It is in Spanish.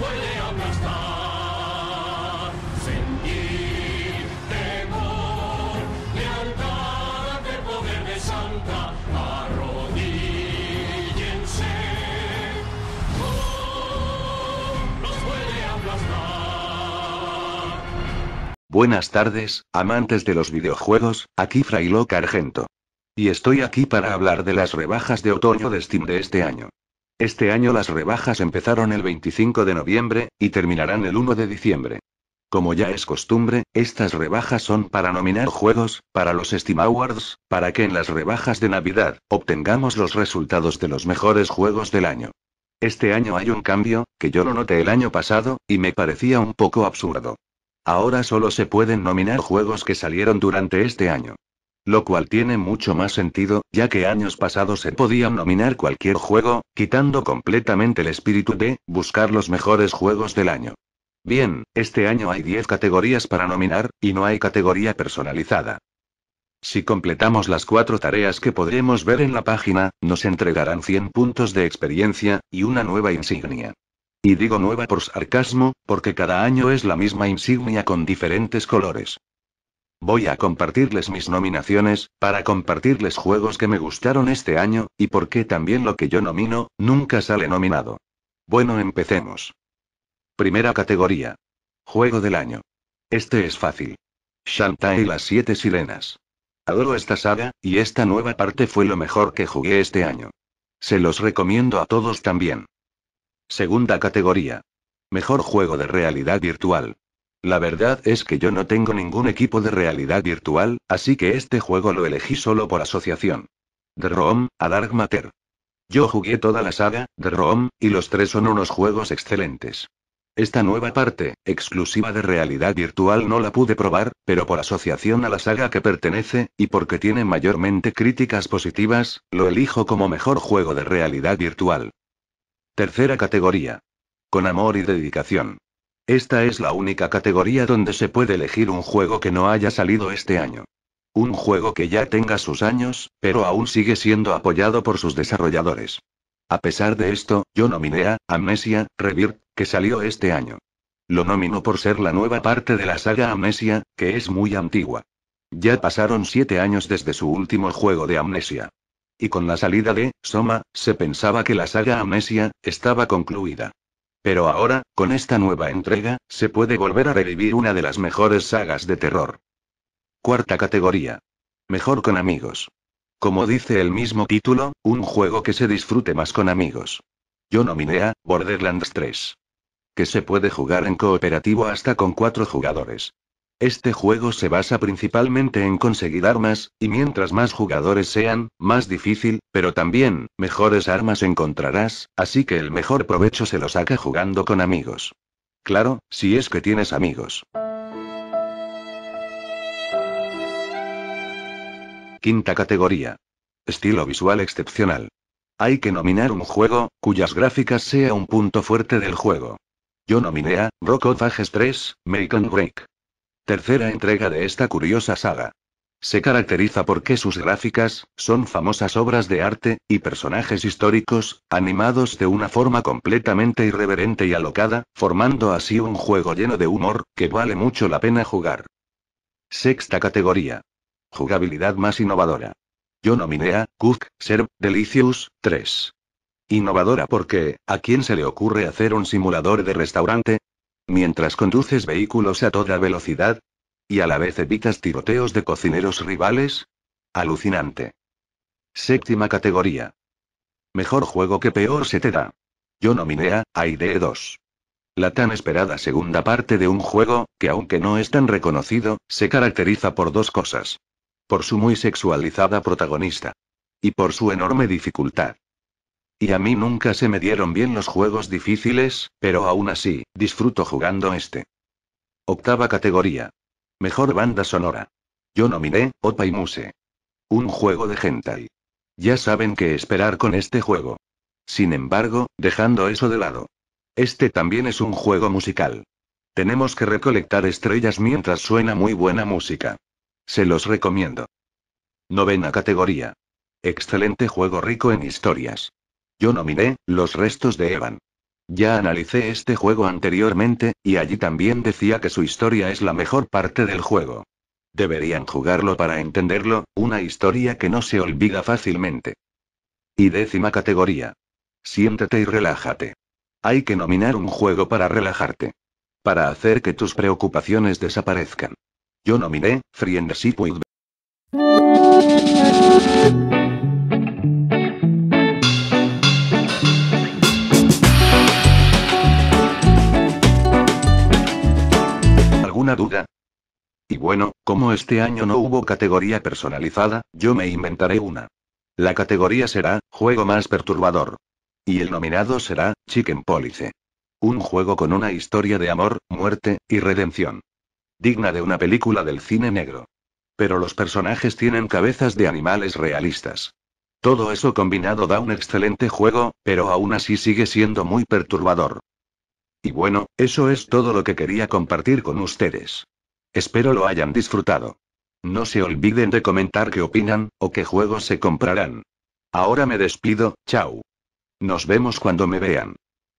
puede poder Santa, Buenas tardes, amantes de los videojuegos, aquí Frailoca Argento. Y estoy aquí para hablar de las rebajas de otoño de Steam de este año. Este año las rebajas empezaron el 25 de noviembre, y terminarán el 1 de diciembre. Como ya es costumbre, estas rebajas son para nominar juegos, para los Steam Awards, para que en las rebajas de Navidad, obtengamos los resultados de los mejores juegos del año. Este año hay un cambio, que yo lo noté el año pasado, y me parecía un poco absurdo. Ahora solo se pueden nominar juegos que salieron durante este año lo cual tiene mucho más sentido, ya que años pasados se podían nominar cualquier juego, quitando completamente el espíritu de buscar los mejores juegos del año. Bien, este año hay 10 categorías para nominar, y no hay categoría personalizada. Si completamos las cuatro tareas que podremos ver en la página, nos entregarán 100 puntos de experiencia, y una nueva insignia. Y digo nueva por sarcasmo, porque cada año es la misma insignia con diferentes colores. Voy a compartirles mis nominaciones, para compartirles juegos que me gustaron este año, y por qué también lo que yo nomino, nunca sale nominado. Bueno, empecemos. Primera categoría. Juego del año. Este es fácil. Shantae y las siete sirenas. Adoro esta saga, y esta nueva parte fue lo mejor que jugué este año. Se los recomiendo a todos también. Segunda categoría. Mejor juego de realidad virtual. La verdad es que yo no tengo ningún equipo de realidad virtual, así que este juego lo elegí solo por asociación. The Room, a Dark Matter. Yo jugué toda la saga, The Room, y los tres son unos juegos excelentes. Esta nueva parte, exclusiva de realidad virtual, no la pude probar, pero por asociación a la saga que pertenece, y porque tiene mayormente críticas positivas, lo elijo como mejor juego de realidad virtual. Tercera categoría. Con amor y dedicación. Esta es la única categoría donde se puede elegir un juego que no haya salido este año. Un juego que ya tenga sus años, pero aún sigue siendo apoyado por sus desarrolladores. A pesar de esto, yo nominé a Amnesia, Rebirth, que salió este año. Lo nominó por ser la nueva parte de la saga Amnesia, que es muy antigua. Ya pasaron siete años desde su último juego de Amnesia. Y con la salida de Soma, se pensaba que la saga Amnesia estaba concluida. Pero ahora, con esta nueva entrega, se puede volver a revivir una de las mejores sagas de terror. Cuarta categoría. Mejor con amigos. Como dice el mismo título, un juego que se disfrute más con amigos. Yo nominé a Borderlands 3. Que se puede jugar en cooperativo hasta con cuatro jugadores. Este juego se basa principalmente en conseguir armas, y mientras más jugadores sean, más difícil, pero también, mejores armas encontrarás, así que el mejor provecho se lo saca jugando con amigos. Claro, si es que tienes amigos. Quinta categoría. Estilo visual excepcional. Hay que nominar un juego, cuyas gráficas sea un punto fuerte del juego. Yo nominé a Rock of 3, Make and Break tercera entrega de esta curiosa saga. Se caracteriza porque sus gráficas, son famosas obras de arte, y personajes históricos, animados de una forma completamente irreverente y alocada, formando así un juego lleno de humor, que vale mucho la pena jugar. Sexta categoría. Jugabilidad más innovadora. Yo nominé a Cook, Serve, Delicious, 3. Innovadora porque, ¿a quién se le ocurre hacer un simulador de restaurante? mientras conduces vehículos a toda velocidad? ¿Y a la vez evitas tiroteos de cocineros rivales? Alucinante. Séptima categoría. Mejor juego que peor se te da. Yo nominé a 2. La tan esperada segunda parte de un juego, que aunque no es tan reconocido, se caracteriza por dos cosas. Por su muy sexualizada protagonista. Y por su enorme dificultad. Y a mí nunca se me dieron bien los juegos difíciles, pero aún así, disfruto jugando este. Octava categoría. Mejor banda sonora. Yo nominé, Opa y Muse. Un juego de hentai. Ya saben qué esperar con este juego. Sin embargo, dejando eso de lado. Este también es un juego musical. Tenemos que recolectar estrellas mientras suena muy buena música. Se los recomiendo. Novena categoría. Excelente juego rico en historias. Yo nominé, los restos de Evan. Ya analicé este juego anteriormente, y allí también decía que su historia es la mejor parte del juego. Deberían jugarlo para entenderlo, una historia que no se olvida fácilmente. Y décima categoría. Siéntate y relájate. Hay que nominar un juego para relajarte. Para hacer que tus preocupaciones desaparezcan. Yo nominé, Friendship with... duda. Y bueno, como este año no hubo categoría personalizada, yo me inventaré una. La categoría será, juego más perturbador. Y el nominado será, Chicken Police. Un juego con una historia de amor, muerte, y redención. Digna de una película del cine negro. Pero los personajes tienen cabezas de animales realistas. Todo eso combinado da un excelente juego, pero aún así sigue siendo muy perturbador. Y bueno, eso es todo lo que quería compartir con ustedes. Espero lo hayan disfrutado. No se olviden de comentar qué opinan, o qué juegos se comprarán. Ahora me despido, chao. Nos vemos cuando me vean.